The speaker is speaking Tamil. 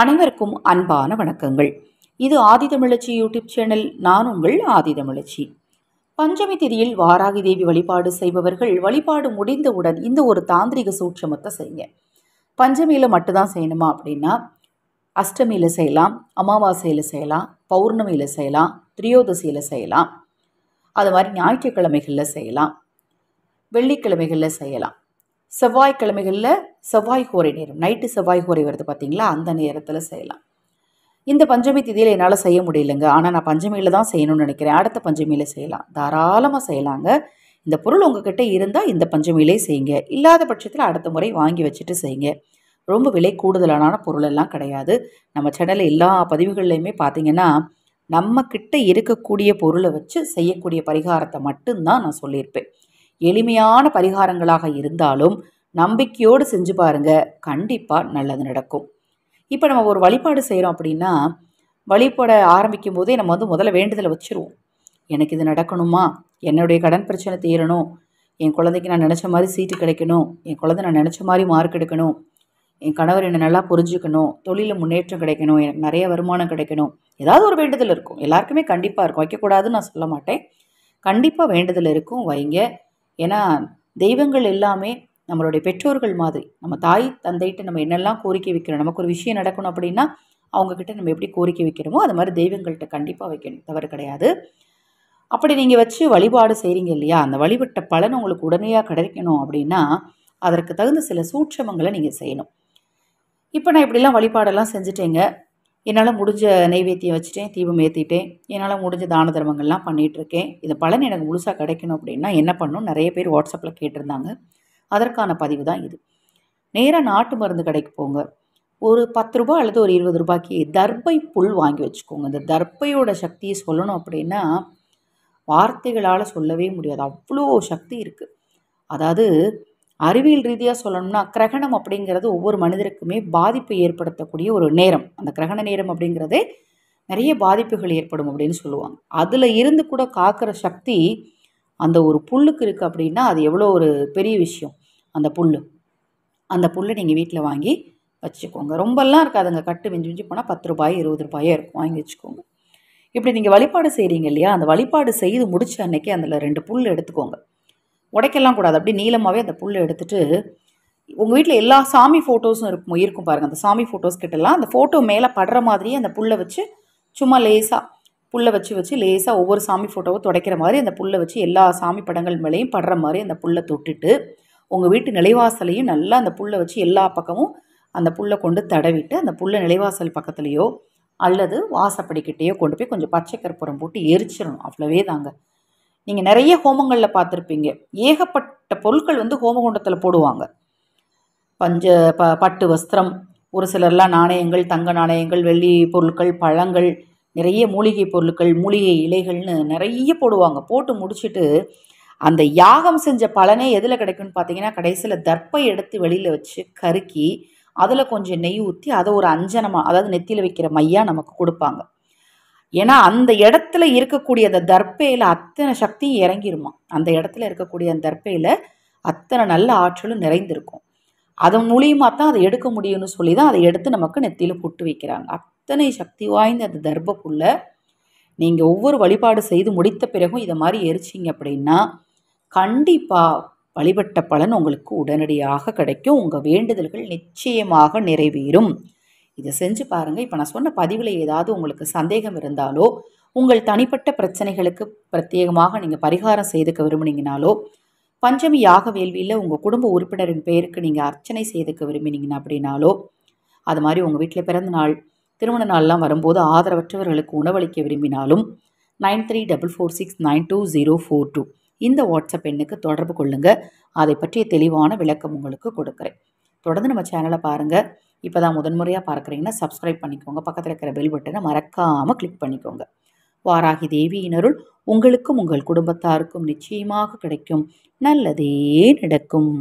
அனைவருக்கும் அன்பான வணக்கங்கள் இது ஆதிதமிழச்சி யூடியூப் சேனல் நான் உங்கள் ஆதிதமிழச்சி பஞ்சமி திதியில் வாராகி தேவி வழிபாடு செய்பவர்கள் வழிபாடு முடிந்தவுடன் இந்த ஒரு தாந்திரிக சூட்சமத்தை செய்யுங்க பஞ்சமியில் மட்டும்தான் செய்யணுமா அப்படின்னா அஷ்டமியில் செய்யலாம் அமாவாசையில் செய்யலாம் பௌர்ணமியில் செய்யலாம் திரியோதசியில் செய்யலாம் அது மாதிரி ஞாயிற்றுக்கிழமைகளில் செய்யலாம் வெள்ளிக்கிழமைகளில் செய்யலாம் செவ்வாய்க்கிழமைகளில் செவ்வாய் கோரை நேரம் நைட்டு செவ்வாய் கோரை வருது பார்த்தீங்களா அந்த நேரத்தில் செய்யலாம் இந்த பஞ்சமி திதியில் என்னால் செய்ய முடியலைங்க ஆனால் நான் பஞ்சமியில் தான் செய்யணும்னு நினைக்கிறேன் அடுத்த பஞ்சமியில் செய்யலாம் தாராளமாக செய்யலாங்க இந்த பொருள் உங்ககிட்ட இருந்தால் இந்த பஞ்சமியிலே செய்யுங்க இல்லாத பட்சத்தில் அடுத்த முறை வாங்கி வச்சுட்டு செய்யுங்க ரொம்ப விலை கூடுதலான பொருள் எல்லாம் கிடையாது நம்ம சேனலில் எல்லா பதிவுகள்லையுமே பார்த்தீங்கன்னா நம்மக்கிட்ட இருக்கக்கூடிய பொருளை வச்சு செய்யக்கூடிய பரிகாரத்தை மட்டும்தான் நான் சொல்லியிருப்பேன் எளிமையான பரிகாரங்களாக இருந்தாலும் நம்பிக்கையோடு செஞ்சு பாருங்க கண்டிப்பாக நல்லது நடக்கும் இப்போ நம்ம ஒரு வழிபாடு செய்கிறோம் அப்படின்னா வழிபாட ஆரம்பிக்கும் போதே நம்ம வந்து முதல்ல வேண்டுதலை வச்சுருவோம் எனக்கு இது நடக்கணுமா என்னுடைய கடன் பிரச்சனை தீரணும் என் குழந்தைக்கு நான் நினச்ச மாதிரி சீட்டு கிடைக்கணும் என் குழந்தை நான் நினச்ச மாதிரி மார்க் எடுக்கணும் என் கணவர் என்னை நல்லா புரிஞ்சுக்கணும் தொழிலில் முன்னேற்றம் கிடைக்கணும் எனக்கு நிறைய வருமானம் கிடைக்கணும் ஏதாவது ஒரு வேண்டுதல் இருக்கும் எல்லாருக்குமே கண்டிப்பாக இருக்கும் வைக்கக்கூடாதுன்னு நான் சொல்ல மாட்டேன் கண்டிப்பாக வேண்டுதல் இருக்கும் வைங்க ஏன்னா தெய்வங்கள் எல்லாமே நம்மளுடைய பெற்றோர்கள் மாதிரி நம்ம தாய் தந்தைகிட்ட நம்ம என்னெல்லாம் கோரிக்கை வைக்கிறோம் நமக்கு ஒரு விஷயம் நடக்கணும் அப்படின்னா அவங்கக்கிட்ட நம்ம எப்படி கோரிக்கை வைக்கிறோமோ அது மாதிரி தெய்வங்கள்கிட்ட கண்டிப்பாக வைக்கணும் தவறு கிடையாது அப்படி நீங்கள் வச்சு வழிபாடு செய்கிறீங்க இல்லையா அந்த வழிபட்ட பலன் உங்களுக்கு உடனடியாக கிடைக்கணும் அப்படின்னா அதற்கு தகுந்த சில சூட்சமங்களை நீங்கள் செய்யணும் இப்போ நான் இப்படிலாம் வழிபாடெல்லாம் செஞ்சுட்டேங்க என்னால் முடிஞ்ச நைவேத்தியம் வச்சுட்டேன் தீபம் ஏற்றிட்டேன் என்னால் முடிஞ்ச தான தர்மங்கள்லாம் பண்ணிகிட்ருக்கேன் இந்த பலன் எனக்கு முழுசாக கிடைக்கணும் அப்படின்னா என்ன பண்ணணும் நிறைய பேர் வாட்ஸ்அப்பில் கேட்டிருந்தாங்க அதற்கான பதிவு தான் இது நேராக நாட்டு மருந்து கடைக்கு போங்க ஒரு பத்து ரூபாய் அல்லது ஒரு இருபது ரூபாய்க்கு தர்பை புல் வாங்கி வச்சுக்கோங்க இந்த தர்பையோட சக்தியை சொல்லணும் அப்படின்னா வார்த்தைகளால் சொல்லவே முடியாது அவ்வளோ சக்தி இருக்குது அதாவது அறிவியல் ரீதியாக சொல்லணும்னா கிரகணம் அப்படிங்கிறது ஒவ்வொரு மனிதருக்குமே பாதிப்பை ஏற்படுத்தக்கூடிய ஒரு நேரம் அந்த கிரகண நேரம் அப்படிங்கிறதே நிறைய பாதிப்புகள் ஏற்படும் அப்படின்னு சொல்லுவாங்க அதில் இருந்து கூட காக்கிற சக்தி அந்த ஒரு புல்லுக்கு இருக்குது அப்படின்னா அது எவ்வளோ ஒரு பெரிய விஷயம் அந்த புல் அந்த புல்லை நீங்கள் வீட்டில் வாங்கி வச்சுக்கோங்க ரொம்பலாம் இருக்காதுங்க கட்டு மிஞ்சி மிஞ்சி போனால் பத்து ரூபாய் இருபது ரூபாயே இருக்கும் வாங்கி வச்சுக்கோங்க இப்படி நீங்கள் வழிபாடு செய்கிறீங்க இல்லையா அந்த வழிபாடு செய்து முடிச்ச அன்னைக்கு அதில் ரெண்டு புல் எடுத்துக்கோங்க உடைக்கலாம் கூடாது அப்படியே நீளமாகவே அந்த புல் எடுத்துட்டு உங்கள் வீட்டில் எல்லா சாமி ஃபோட்டோஸும் இருக்கும் இருக்கும் பாருங்கள் அந்த சாமி ஃபோட்டோஸ் கிட்டலாம் அந்த ஃபோட்டோ மேலே படுற மாதிரியே அந்த புல்லை வச்சு சும்மா லேசாக புல்லை வச்சு வச்சு லேசாக ஒவ்வொரு சாமி ஃபோட்டோவை துடைக்கிற மாதிரி அந்த புல்லை வச்சு எல்லா சாமி படங்கள் மேலேயும் படுற மாதிரி அந்த புல்லை தொட்டுட்டு உங்கள் வீட்டு நிலைவாசலையும் நல்லா அந்த புல்லை வச்சு எல்லா பக்கமும் அந்த புல்லை கொண்டு தடவிட்டு அந்த புல்லை நிலைவாசல் பக்கத்துலேயோ அல்லது வாசப்படிக்கிட்டேயோ கொண்டு போய் கொஞ்சம் பச்சை கற்பூரம் போட்டு எரிச்சிடணும் அவ்வளோவே தாங்க நீங்கள் நிறைய ஹோமங்களில் பார்த்துருப்பீங்க ஏகப்பட்ட பொருட்கள் வந்து ஹோமகுண்டத்தில் போடுவாங்க பஞ்ச ப பட்டு வஸ்திரம் ஒரு சிலர்லாம் நாணயங்கள் தங்க நாணயங்கள் வெள்ளி பொருட்கள் பழங்கள் நிறைய மூலிகை பொருட்கள் மூலிகை இலைகள்னு நிறைய போடுவாங்க போட்டு முடிச்சுட்டு அந்த யாகம் செஞ்ச பலனே எதில் கிடைக்கும்னு பார்த்தீங்கன்னா கடைசியில் தர்ப்பை எடுத்து வெளியில் வச்சு கருக்கி அதில் கொஞ்சம் நெய் ஊற்றி அதை ஒரு அஞ்சனமாக அதாவது நெத்தியில் வைக்கிற மையாக நமக்கு கொடுப்பாங்க ஏன்னா அந்த இடத்துல இருக்கக்கூடிய அந்த தர்ப்பையில் அத்தனை சக்தியும் இறங்கிருமா அந்த இடத்துல இருக்கக்கூடிய அந்த தர்ப்பையில் அத்தனை நல்ல ஆற்றலும் நிறைந்திருக்கும் அதன் மூலியமாக தான் அதை எடுக்க முடியும்னு சொல்லி தான் அதை எடுத்து நமக்கு நெத்தியில் புட்டு வைக்கிறாங்க அத்தனை சக்தி வாய்ந்த அந்த தர்ப நீங்கள் ஒவ்வொரு வழிபாடு செய்து முடித்த பிறகும் இதை மாதிரி எரிச்சிங்க அப்படின்னா கண்டிப்பாக வழிபட்ட பலன் உங்களுக்கு உடனடியாக கிடைக்கும் உங்கள் வேண்டுதல்கள் நிச்சயமாக நிறைவேறும் இதை செஞ்சு பாருங்கள் இப்போ நான் சொன்ன பதிவில் ஏதாவது உங்களுக்கு சந்தேகம் இருந்தாலோ உங்கள் தனிப்பட்ட பிரச்சனைகளுக்கு பிரத்யேகமாக நீங்கள் பரிகாரம் செய்துக்க விரும்புனீங்கனாலோ பஞ்சமி யாக வேள்வியில் உங்கள் குடும்ப உறுப்பினரின் பெயருக்கு நீங்கள் அர்ச்சனை செய்துக்க விரும்பினீங்கன்னா அப்படின்னாலோ அது மாதிரி உங்கள் வீட்டில் பிறந்த நாள் திருமண நாள்லாம் வரும்போது ஆதரவற்றவர்களுக்கு உணவளிக்க விரும்பினாலும் nine three double four six nine two zero four two இந்த வாட்ஸ்அப் எண்ணுக்கு தொடர்பு கொள்ளுங்கள் அதை பற்றிய தெளிவான விளக்கம் உங்களுக்கு கொடுக்குறேன் தொடர்ந்து நம்ம சேனலை பாருங்கள் இப்போ தான் முதன்முறையாக பார்க்குறீங்கன்னா சப்ஸ்கிரைப் பண்ணிக்கோங்க பக்கத்தில் இருக்கிற பெல் பட்டனை மறக்காமல் கிளிக் பண்ணிக்கோங்க வாராகி தேவியினருள் உங்களுக்கும் உங்கள் குடும்பத்தாருக்கும் நிச்சயமாக கிடைக்கும் நல்லதே நடக்கும்